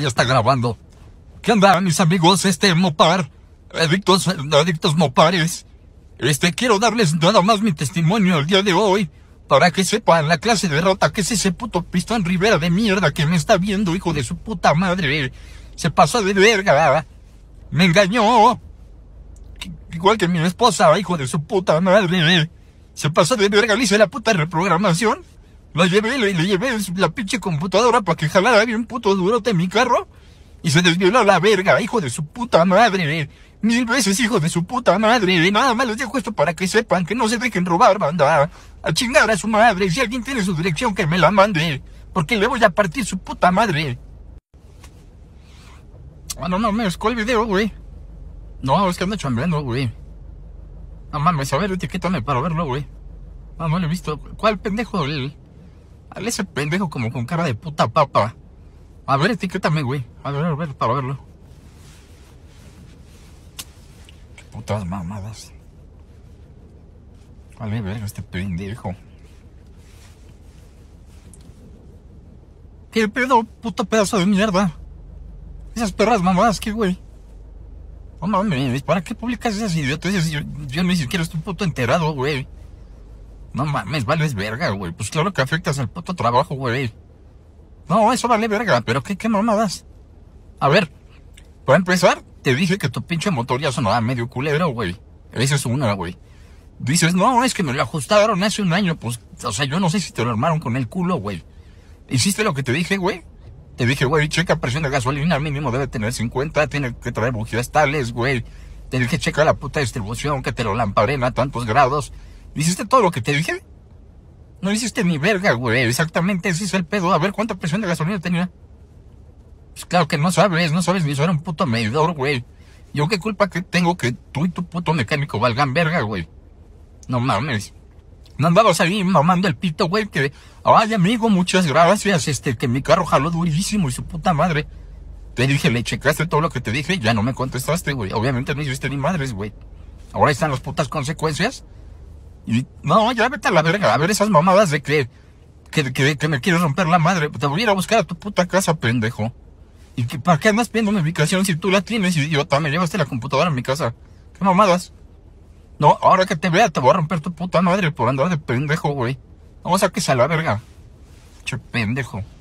ya está grabando. ¿Qué andan mis amigos? Este Mopar, adictos, adictos Mopares. Este, quiero darles nada más mi testimonio el día de hoy. Para que sepan la clase de derrota que es ese puto pistón Rivera de mierda que me está viendo, hijo de su puta madre. Se pasó de verga. Me engañó. Igual que mi esposa, hijo de su puta madre. Se pasó de verga, le hice la puta reprogramación. Lo llevé, le llevé la pinche computadora para que jalara bien puto duro en mi carro. Y se desvió la verga, hijo de su puta madre. Mil veces, hijo de su puta madre. Nada más les dejo esto para que sepan que no se dejen robar, banda. A chingar a su madre. Si alguien tiene su dirección, que me la mande. Porque le voy a partir su puta madre. Ah, no, no, me escó el video, güey. No, es que ando chambeando, güey. No mames, a ver, etiquétame para verlo, güey. No, ah, no lo he visto. ¿Cuál pendejo, güey? Dale ese pendejo como con cara de puta papa. A ver, etiquétame, güey. A ver, a ver, para verlo. Qué putas mamadas. A ver, este pendejo. ¿Qué pedo, puta pedazo de mierda? Esas perras mamadas, qué güey. No mames, ¿para qué publicas esas idiotas? Yo, yo, yo me quiero estoy puto enterado, güey. No mames, es verga, güey. Pues claro que afectas al puto trabajo, güey. No, eso vale verga, pero qué, qué mamadas. A ver, para empezar, te dije que tu pinche motor ya sonaba medio culero, güey. Esa es una, güey. Dices, no, es que me lo ajustaron hace un año, pues, o sea, yo no sé si te lo armaron con el culo, güey. Hiciste lo que te dije, güey. Te dije, güey, checa presión de gasolina, mínimo debe tener 50, tiene que traer bujías tales, güey. Tienes que checar la puta distribución, que te lo lamparen a tantos grados. ¿Hiciste todo lo que te dije? No hiciste ni verga, güey. Exactamente, eso es el pedo. A ver cuánta presión de gasolina tenía. Pues claro que no sabes, no sabes ni eso era un puto medidor, güey. Yo qué culpa que tengo que tú y tu puto mecánico valgan verga, güey. No mames. No andabas ahí mamando el pito, güey, que... Ay, amigo, muchas gracias, este, que mi carro jaló durísimo y su puta madre. Te dije, le checaste todo lo que te dije ya no me contestaste, güey. Obviamente no hiciste ni madres, güey. Ahora están las putas consecuencias no, ya vete a la verga, a ver esas mamadas de que, que, me quieres romper la madre. Te voy a ir a buscar a tu puta casa, pendejo. ¿Y para qué andas pidiendo mi ubicación si tú la tienes y yo también llevaste la computadora a mi casa? ¿Qué mamadas? No, ahora que te vea te voy a romper tu puta madre por andar de pendejo, güey. Vamos a que a la verga. Che pendejo.